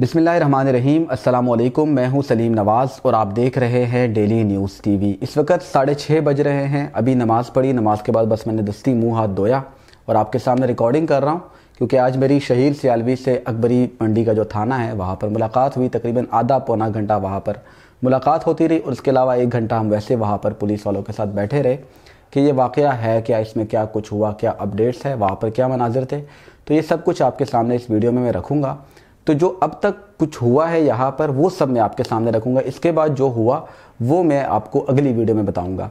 बिसमीम अल्लाम मैं हूं सलीम नवाज़ और आप देख रहे हैं डेली न्यूज़ टीवी इस वक्त साढ़े छः बज रहे हैं अभी नमाज़ पढ़ी नमाज़ के बाद बस मैंने दस्ती मुंह हाथ धोया और आपके सामने रिकॉर्डिंग कर रहा हूं क्योंकि आज मेरी शहीर सियालवी से अकबरी मंडी का जो थाना है वहाँ पर मुलाकात हुई तकरीबन आधा पौना घंटा वहाँ पर मुलाकात होती रही और उसके अलावा एक घंटा हम वैसे वहाँ पर पुलिस वालों के साथ बैठे रहे कि ये वाक़ है क्या इसमें क्या कुछ हुआ क्या अपडेट्स है वहाँ पर क्या मनाजिर थे तो ये सब कुछ आपके सामने इस वीडियो में मैं रखूँगा तो जो अब तक कुछ हुआ है यहाँ पर वो सब मैं आपके सामने रखूँगा इसके बाद जो हुआ वो मैं आपको अगली वीडियो में बताऊँगा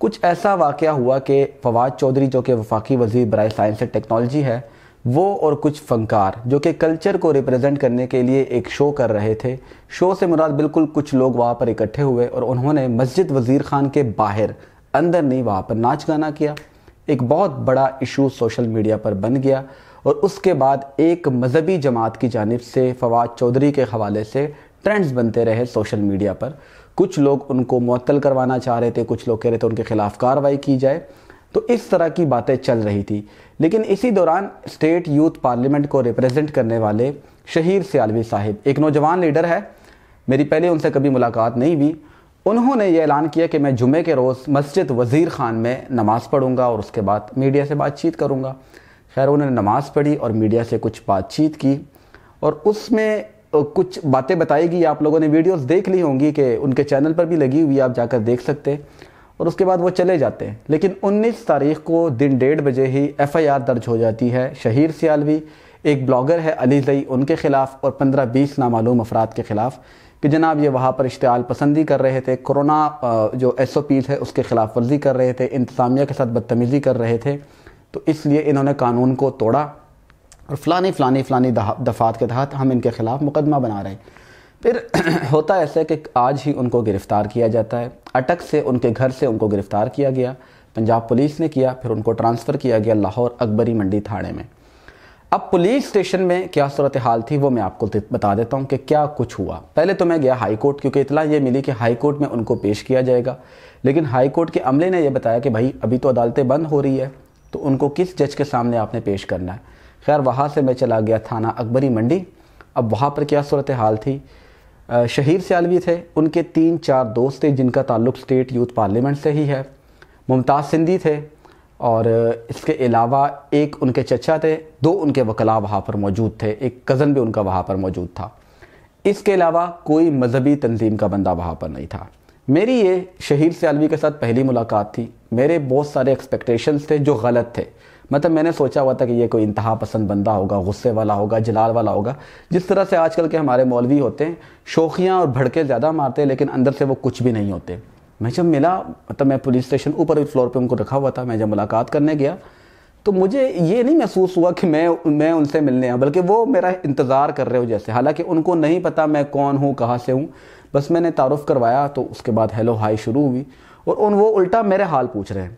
कुछ ऐसा वाक़ हुआ कि फवाद चौधरी जो कि वफाकी वजीर बर साइंस एंड टेक्नोलॉजी है वो और कुछ फ़नकार जो कि कल्चर को रिप्रेजेंट करने के लिए एक शो कर रहे थे शो से मुराद बिल्कुल कुछ लोग वहाँ पर इकट्ठे हुए और उन्होंने मस्जिद वज़ीर ख़ान के बाहर अंदर नहीं वहाँ पर नाच गाना किया एक बहुत बड़ा इशू सोशल मीडिया पर बन गया और उसके बाद एक मजहबी जमात की जानब से फवाद चौधरी के हवाले से ट्रेंड्स बनते रहे सोशल मीडिया पर कुछ लोग उनको मअतल करवाना चाह रहे थे कुछ लोग कह रहे थे उनके ख़िलाफ़ कार्रवाई की जाए तो इस तरह की बातें चल रही थी लेकिन इसी दौरान स्टेट यूथ पार्लियामेंट को रिप्रेजेंट करने वाले शहीर सियालवी साहिब एक नौजवान लीडर है मेरी पहले उनसे कभी मुलाकात नहीं हुई उन्होंने ये ऐलान किया कि मैं जुमे के रोज़ मस्जिद वज़ीर ख़ान में नमाज़ पढ़ूँगा और उसके बाद मीडिया से बातचीत करूँगा खैर उन्होंने नमाज़ पढ़ी और मीडिया से कुछ बातचीत की और उसमें कुछ बातें बताएगी आप लोगों ने वीडियोस देख ली होंगी कि उनके चैनल पर भी लगी हुई आप जाकर देख सकते और उसके बाद वो चले जाते हैं लेकिन 19 तारीख को दिन डेढ़ बजे ही एफआईआर दर्ज हो जाती है शहीर सियालवी एक ब्लॉगर है अली जई उनके ख़िलाफ़ और 15-20 नामालूम अफराद के ख़िलाफ़ कि जनाब ये वहाँ पर इश्तहाल पसंदी कर रहे थे कोरोना जो एस है उसके ख़िलाफ़ वर्जी कर रहे थे इंतज़ामिया के साथ बदतमीज़ी कर रहे थे तो इसलिए इन्होंने कानून को तोड़ा और फलानी फलानी फलानी दफ़ात के तहत हम इनके ख़िलाफ़ मुकदमा बना रहे फिर होता ऐसा कि आज ही उनको गिरफ़्तार किया जाता है अटक से उनके घर से उनको गिरफ़्तार किया गया पंजाब पुलिस ने किया फिर उनको ट्रांसफ़र किया गया लाहौर अकबरी मंडी थाने में अब पुलिस स्टेशन में क्या सूरत हाल थी वो मैं आपको बता देता हूँ कि क्या कुछ हुआ पहले तो मैं गया हाई कोर्ट क्योंकि इतना ये मिली कि हाई कोर्ट में उनको पेश किया जाएगा लेकिन हाई कोर्ट के अमले ने यह बताया कि भाई अभी तो अदालतें बंद हो रही है तो उनको किस जज के सामने आपने पेश करना है खैर वहाँ से मैं चला गया थाना अकबरी मंडी अब वहाँ पर क्या सूरत हाल थी शहीद सियालवी थे उनके तीन चार दोस्त थे जिनका ताल्लुक स्टेट यूथ पार्लियामेंट से ही है मुमताज़ सिंधी थे और इसके अलावा एक उनके चचा थे दो उनके वकला वहाँ पर मौजूद थे एक कज़न भी उनका वहाँ पर मौजूद था इसके अलावा कोई मजहबी तंजीम का बंदा वहाँ पर नहीं था मेरी ये शहीद आलवी के साथ पहली मुलाकात थी मेरे बहुत सारे एक्सपेक्टेशंस थे जो गलत थे मतलब मैंने सोचा हुआ था कि ये कोई इंतहा पसंद बंदा होगा गुस्से वाला होगा जलाल वाला होगा जिस तरह से आजकल के हमारे मौलवी होते हैं शोखियाँ और भड़के ज़्यादा मारते हैं लेकिन अंदर से वो कुछ भी नहीं होते मैं जब मिला मतलब मैं पुलिस स्टेशन ऊपर फ्लोर पर उनको रखा हुआ था मैं जब मुलाकात करने गया तो मुझे ये नहीं महसूस हुआ कि मैं मैं उनसे मिलने आया बल्कि वो मेरा इंतज़ार कर रहे हो जैसे हालांकि उनको नहीं पता मैं कौन हूँ कहाँ से हूँ बस मैंने तारुफ़ करवाया तो उसके बाद हेलो हाय शुरू हुई और उन वो उल्टा मेरे हाल पूछ रहे हैं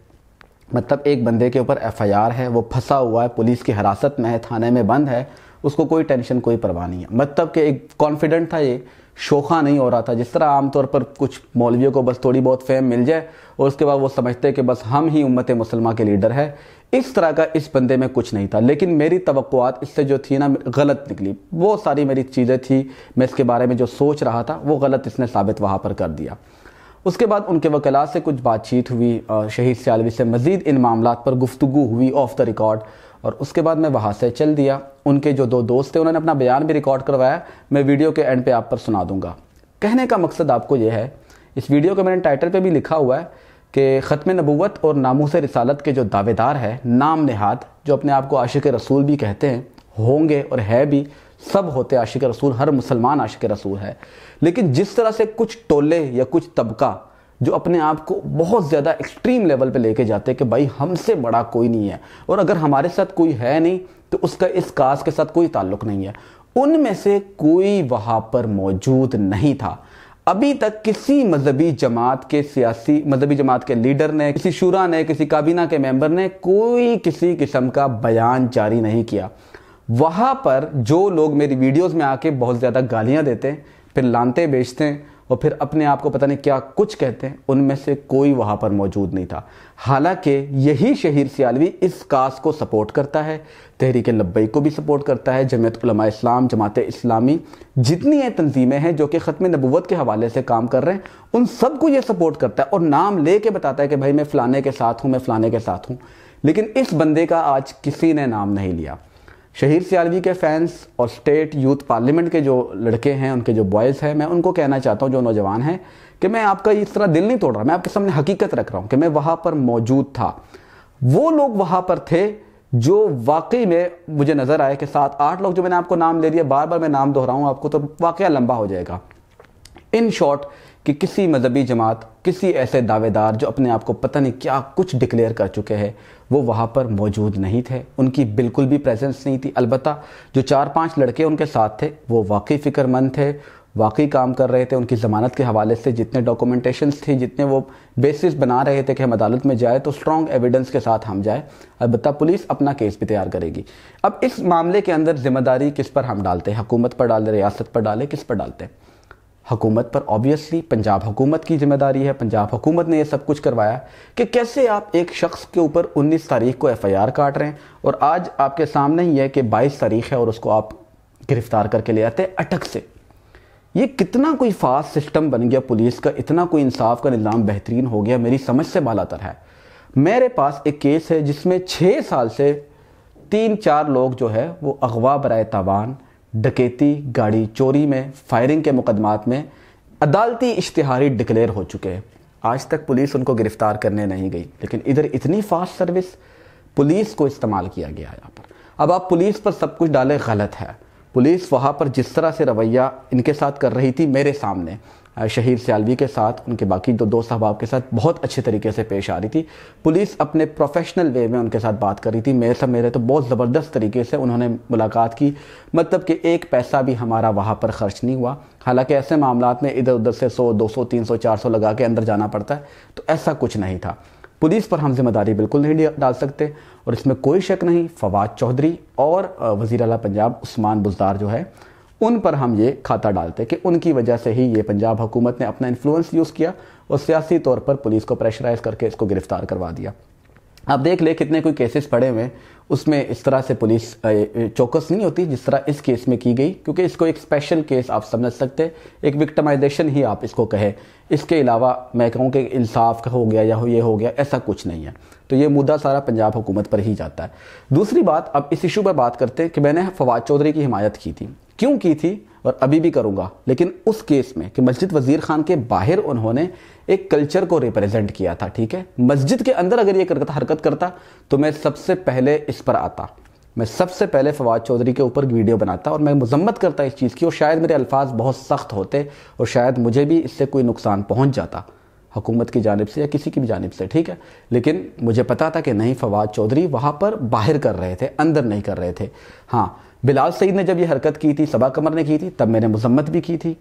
मतलब एक बंदे के ऊपर एफ़ है वो फंसा हुआ है पुलिस की हिरासत में है थाने में बंद है उसको कोई टेंशन कोई परवाह नहीं है मतलब कि एक कॉन्फिडेंट था ये शोखा नहीं हो रहा था जिस तरह आमतौर पर कुछ मौलवियों को बस थोड़ी बहुत फेम मिल जाए और उसके बाद वो समझते हैं कि बस हम ही उम्मत मुसलमा के लीडर है इस तरह का इस बंदे में कुछ नहीं था लेकिन मेरी तवक़ात इससे जो थी ना गलत निकली बहुत सारी मेरी चीज़ें थी मैं इसके बारे में जो सोच रहा था वो गलत इसने साबित वहाँ पर कर दिया उसके बाद उनके वकला से कुछ बातचीत हुई शहीद सियालवी से मज़ीद इन मामला पर गुफ्तु हुई ऑफ़ द रिकॉर्ड और उसके बाद मैं वहाँ से चल दिया उनके जो दो दोस्त थे उन्होंने अपना बयान भी रिकॉर्ड करवाया मैं वीडियो के एंड पे आप पर सुना दूंगा कहने का मकसद आपको यह है इस वीडियो के मैंने टाइटल पे भी लिखा हुआ है कि ख़त्म नबूत और नामोस रिसालत के जो दावेदार है नाम नहाद जो अपने आप को आशिक रसूल भी कहते हैं होंगे और है भी सब होते आशिक रसूल हर मुसलमान आशिक रसूल है लेकिन जिस तरह से कुछ टोले या कुछ तबका जो अपने आप को बहुत ज़्यादा एक्सट्रीम लेवल पे लेके जाते हैं कि भाई हमसे बड़ा कोई नहीं है और अगर हमारे साथ कोई है नहीं तो उसका इस कास्ट के साथ कोई ताल्लुक नहीं है उनमें से कोई वहाँ पर मौजूद नहीं था अभी तक किसी मजहबी जमात के सियासी मजहबी जमात के लीडर ने किसी शुरा ने किसी काबीना के मेंबर ने कोई किसी किस्म का बयान जारी नहीं किया वहाँ पर जो लोग मेरी वीडियोस में आके बहुत ज़्यादा गालियाँ देते हैं फिर लानते बेचते हैं और फिर अपने आप को पता नहीं क्या कुछ कहते हैं उनमें से कोई वहाँ पर मौजूद नहीं था हालांकि यही शहीर सियालवी इस कास को सपोर्ट करता है तहरीक लब्बई को भी सपोर्ट करता है जमयत इस्लाम जमात इस्लामी जितनी ये तंजीमें हैं जो कि ख़त्म नबूत के हवाले से काम कर रहे हैं उन सबको ये सपोर्ट करता है और नाम ले के बताता है कि भाई मैं फ़लाने के साथ हूँ मैं फ़लाने के साथ हूँ लेकिन इस बंदे का आज किसी ने नाम नहीं लिया शहीर सियालवी के फैंस और स्टेट यूथ पार्लियामेंट के जो लड़के हैं उनके जो बॉयज़ हैं मैं उनको कहना चाहता हूँ जो नौजवान हैं कि मैं आपका इस तरह दिल नहीं तोड़ रहा मैं आपके सामने हकीकत रख रहा हूँ कि मैं वहाँ पर मौजूद था वो लोग वहाँ पर थे जो वाकई में मुझे नज़र आए कि सात आठ लोग जो मैंने आपको नाम ले लिया बार बार मैं नाम दोहराऊँ आपको तो वाक़ लंबा हो जाएगा इन शॉर्ट कि किसी मजहबी जमात किसी ऐसे दावेदार जो अपने आप को पता नहीं क्या कुछ डिक्लेयर कर चुके हैं वो वहाँ पर मौजूद नहीं थे उनकी बिल्कुल भी प्रेजेंस नहीं थी अलबत् जो चार पांच लड़के उनके साथ थे वो वाकई फ़िक्रमंद थे वाकई काम कर रहे थे उनकी ज़मानत के हवाले से जितने डॉक्यूमेंटेशंस थी जितने वो बेसिस बना रहे थे कि हम अदालत में जाए तो स्ट्रॉन्ग एविडेंस के साथ हम जाए अलबत् पुलिस अपना केस भी तैयार करेगी अब इस मामले के अंदर जिम्मेदारी किस पर हम डालते हैं हुकूमत पर डाले रियासत पर डाले किस पर डालते हैं हुकूमत पर ऑब्वियसली पंजाब हुकूमत की जिम्मेदारी है पंजाब हुकूमत ने यह सब कुछ करवाया कि कैसे आप एक शख्स के ऊपर 19 तारीख को एफआईआर काट रहे हैं और आज आपके सामने ही है कि 22 तारीख है और उसको आप गिरफ्तार करके ले आते हैं अटक से ये कितना कोई फास्ट सिस्टम बन गया पुलिस का इतना कोई इंसाफ का निज़ाम बेहतरीन हो गया मेरी समझ से बालातर है मेरे पास एक केस है जिसमें छः साल से तीन चार लोग जो है वो अगवा बरए तवान डकैती गाड़ी चोरी में फायरिंग के मुकदमात में अदालती इश्तहारी डिक्लेयर हो चुके हैं आज तक पुलिस उनको गिरफ्तार करने नहीं गई लेकिन इधर इतनी फास्ट सर्विस पुलिस को इस्तेमाल किया गया यहाँ पर अब आप पुलिस पर सब कुछ डालें गलत है पुलिस वहाँ पर जिस तरह से रवैया इनके साथ कर रही थी मेरे सामने शहीद सयालवी के साथ उनके बाकी दो दोस्त अहबाब के साथ बहुत अच्छे तरीके से पेश आ रही थी पुलिस अपने प्रोफेशनल वे में उनके साथ बात कर रही थी मेरे सब मेरे तो बहुत ज़बरदस्त तरीके से उन्होंने मुलाकात की मतलब कि एक पैसा भी हमारा वहाँ पर खर्च नहीं हुआ हालांकि ऐसे मामला में इधर उधर से सौ दो सौ तीन सौ चार सौ लगा के अंदर जाना पड़ता है तो ऐसा कुछ नहीं था पुलिस पर हम जिम्मेदारी बिल्कुल नहीं डाल सकते और इसमें कोई शक नहीं फवाद चौधरी और वज़ी अला पंजाब उस्मान बुजदार जो है उन पर हम ये खाता डालते कि उनकी वजह से ही ये पंजाब हुकूमत ने अपना इन्फ्लुएंस यूज़ किया और सियासी तौर पर पुलिस को प्रेशराइज करके इसको गिरफ्तार करवा दिया आप देख ले कितने कोई केसेस पड़े हुए उसमें इस तरह से पुलिस चौकस नहीं होती जिस तरह इस केस में की गई क्योंकि इसको एक स्पेशल केस आप समझ सकते एक विक्टमाइजेशन ही आप इसको कहे इसके अलावा मैं कहूँ कि इंसाफ का हो गया या हो ये हो गया ऐसा कुछ नहीं है तो ये मुद्दा सारा पंजाब हुकूमत पर ही जाता है दूसरी बात अब इस इशू पर बात करते कि मैंने फवाद चौधरी की हिमायत की थी क्यों की थी और अभी भी करूंगा लेकिन उस केस में कि मस्जिद वजीर खान के बाहर उन्होंने एक कल्चर को रिप्रेजेंट किया था ठीक है मस्जिद के अंदर अगर ये करता हरकत करता तो मैं सबसे पहले इस पर आता मैं सबसे पहले फवाद चौधरी के ऊपर वीडियो बनाता और मैं मजम्मत करता इस चीज़ की और शायद मेरे अल्फाज बहुत सख्त होते और शायद मुझे भी इससे कोई नुकसान पहुँच जाता हुकूमत की जानब से या किसी की भी जानब से ठीक है लेकिन मुझे पता था कि नहीं फवाद चौधरी वहाँ पर बाहर कर रहे थे अंदर नहीं कर रहे थे हाँ बिलाल सईद ने जब ये हरकत की थी सबा कमर ने की थी तब मैंने मजम्मत भी की थी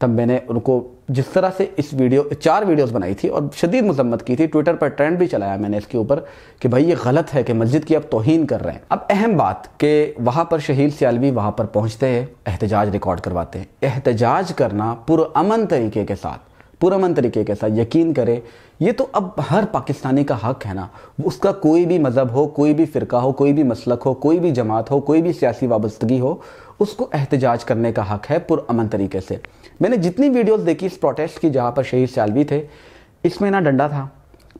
तब मैंने उनको जिस तरह से इस वीडियो चार वीडियोस बनाई थी और शदीद मजम्मत की थी ट्विटर पर ट्रेंड भी चलाया मैंने इसके ऊपर कि भाई ये गलत है कि मस्जिद की अब तोहन कर रहे हैं अब अहम बात कि वहाँ पर शहीद सियालवी वहाँ पर पहुँचते हैं एहतजाज रिकॉर्ड करवाते हैं एहतजाज करना पुरअमन तरीके के साथ पुरमन तरीके के साथ यकीन करें ये तो अब हर पाकिस्तानी का हक है ना उसका कोई भी मज़हब हो कोई भी फ़िरका हो कोई भी मसलक हो कोई भी जमात हो कोई भी सियासी वाबस्तगी हो उसको एहतजाज करने का हक है पुरमन तरीके से मैंने जितनी वीडियोस देखी इस प्रोटेस्ट की जहाँ पर शहीद सालवी थे इसमें ना डंडा था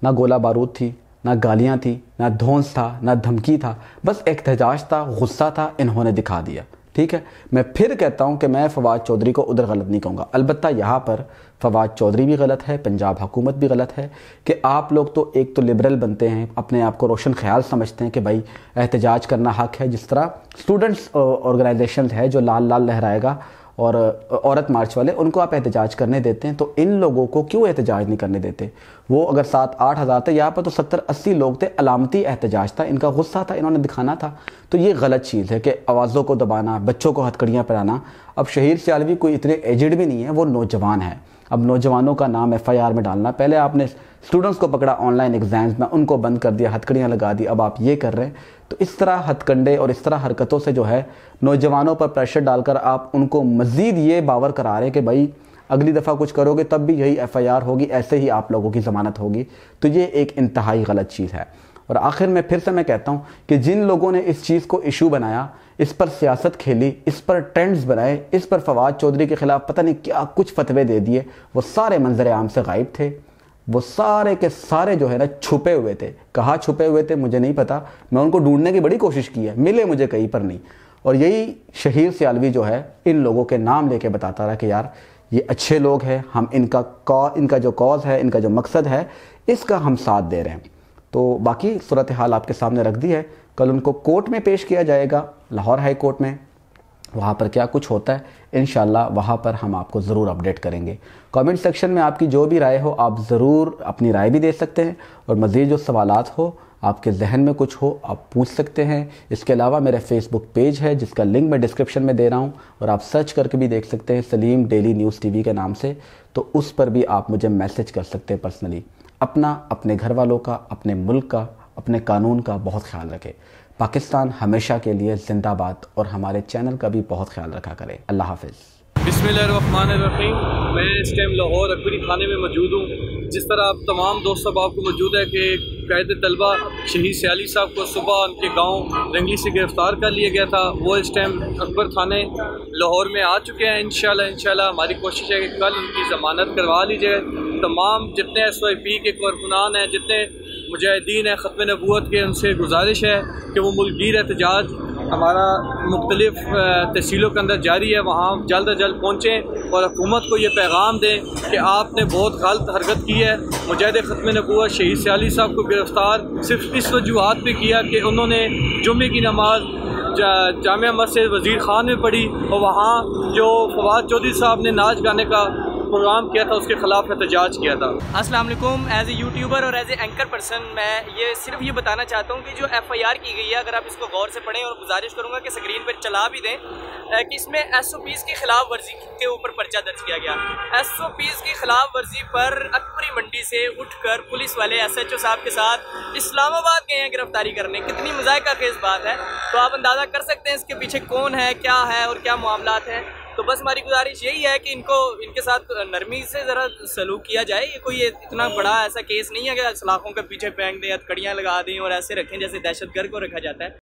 ना गोला बारूद थी ना गालियाँ थी ना धोंस था ना धमकी था बस एहतजाज था गुस्सा था इन्होंने दिखा दिया ठीक है मैं फिर कहता हूं कि मैं फवाद चौधरी को उधर गलत नहीं कहूँगा अलबत्त यहाँ पर फवाद चौधरी भी गलत है पंजाब हुकूमत भी गलत है कि आप लोग तो एक तो लिबरल बनते हैं अपने आप को रोशन ख्याल समझते हैं कि भाई एहतजाज करना हक है जिस तरह स्टूडेंट्स ऑर्गेनाइजेशन है जो लाल लाल लहराएगा और औरत मार्च वाले उनको आप एहतजाज करने देते हैं तो इन लोगों को क्यों एहतजाज नहीं करने देते वो अगर सात आठ हज़ार थे यहाँ पर तो सत्तर अस्सी लोग थे अलामती एहतजाज था इनका गुस्सा था इन्होंने दिखाना था तो ये गलत चीज़ है कि आवाज़ों को दबाना बच्चों को हथकड़ियाँ पहनाना अब शहीद सियालवी कोई इतने एजड भी नहीं है वो नौजवान है अब नौजवानों का नाम एफ में डालना पहले आपने स्टूडेंट्स को पकड़ा ऑनलाइन एग्जाम्स में उनको बंद कर दिया हथकड़ियाँ लगा दी अब आप ये कर रहे हैं तो इस तरह हथकंडे और इस तरह हरकतों से जो है नौजवानों पर प्रेशर डालकर आप उनको मज़ीद ये बावर करा रहे हैं कि भाई अगली दफ़ा कुछ करोगे तब भी यही एफ़ होगी ऐसे ही आप लोगों की ज़मानत होगी तो ये एक इंतहाई गलत चीज़ है और आखिर में फिर से मैं कहता हूँ कि जिन लोगों ने इस चीज़ को इशू बनाया इस पर सियासत खेली इस पर ट्रेंड्स बनाए इस पर फवाद चौधरी के ख़िलाफ़ पता नहीं क्या कुछ फतवे दे दिए वो सारे मंजर आम से गायब थे वो सारे के सारे जो है ना छुपे हुए थे कहाँ छुपे हुए थे मुझे नहीं पता मैं उनको ढूंढने की बड़ी कोशिश की है मिले मुझे कहीं पर नहीं और यही शहीर सियालवी जो है इन लोगों के नाम लेके बताता रहा कि यार ये अच्छे लोग हैं हम इनका कौ इनका जो कॉज है इनका जो मकसद है इसका हम साथ दे रहे हैं तो बाकी सूरत हाल आपके सामने रख दी है कल उनको कोर्ट में पेश किया जाएगा लाहौर हाई कोर्ट में वहाँ पर क्या कुछ होता है इन वहाँ पर हम आपको ज़रूर अपडेट करेंगे कमेंट सेक्शन में आपकी जो भी राय हो आप ज़रूर अपनी राय भी दे सकते हैं और मज़ीद जो सवाल हो आपके जहन में कुछ हो आप पूछ सकते हैं इसके अलावा मेरा फेसबुक पेज है जिसका लिंक मैं डिस्क्रिप्शन में दे रहा हूँ और आप सर्च करके भी देख सकते हैं सलीम डेली न्यूज़ टी के नाम से तो उस पर भी आप मुझे मैसेज कर सकते हैं पर्सनली अपना अपने घर वालों का अपने मुल्क का अपने कानून का बहुत ख्याल रखें पाकिस्तान हमेशा के लिए जिंदाबाद और हमारे चैनल का भी बहुत ख्याल रखा करें अल्लाह हाफिज़ बिसमीम मैं इस टाइम लाहौर अकबरी थाने में मौजूद हूँ जिस तरह आप तमाम दोस्त अब आपको मौजूद है कि कैद तलबा शहीद सयाली साहब को सुबह उनके गांव रंगली से गिरफ़्तार कर लिया गया था वो इस टाइम अकबर थाने लाहौर में आ चुके हैं इन शाला हमारी कोशिश है कि कल उनकी ज़मानत करवा लीजिए तमाम जितने एस वाई पी के कारकुनान हैं जितने मुजाहिदीन है ख़त्म नबूत के उनसे गुजारिश है कि वो मुल्कगीर एहतजाज हमारा मुख्तलिफ तहसीलों के अंदर जारी है वहाँ जल्द अज जल्द पहुँचें और हकूमत को ये पैगाम दें कि आपने बहुत गलत हरकत की है मुजाहिद ख़त्म नबूत शहीद सियाली साहब को गिरफ़्तार सिर्फ इस वजूहत पर किया कि उन्होंने जुमे की नमाज़ जा, जाम मस्जिद वज़ीर खान में पढ़ी और वहाँ जो फवाद चौधरी साहब ने नाच गाने का प्रोग्राम किया था उसके खिलाफ एहतजाज किया था असलम एज ए यूट्यूबर और एज ए एंकर पर्सन मैं ये सिर्फ ये बताना चाहता हूँ कि जो एफ आई आर की गई है अगर आप इसको गौर से पढ़ें और गुजारिश करूँगा कि स्क्रीन पर चला भी दें कि इसमें एस ओ पीज़ की खिलाफ वर्जी के ऊपर पर्चा दर्ज किया गया एस ओ पीज़ की खिलाफ वर्जी पर अकबरी मंडी से उठकर पुलिस वाले एस एच ओ साहब के साथ इस्लामाबाद गए हैं गिरफ्तारी करने कितनी मजायका खेज बात है तो आप अंदाज़ा कर सकते हैं इसके पीछे कौन है क्या है और क्या मामला हैं तो बस हमारी गुजारिश यही है कि इनको इनके साथ नरमी से ज़रा सलूक किया जाए ये कोई इतना बड़ा ऐसा केस नहीं है कि सलाखों के पीछे फेंक दें या कड़ियाँ लगा दें और ऐसे रखें जैसे दहशतगर्द को रखा जाता है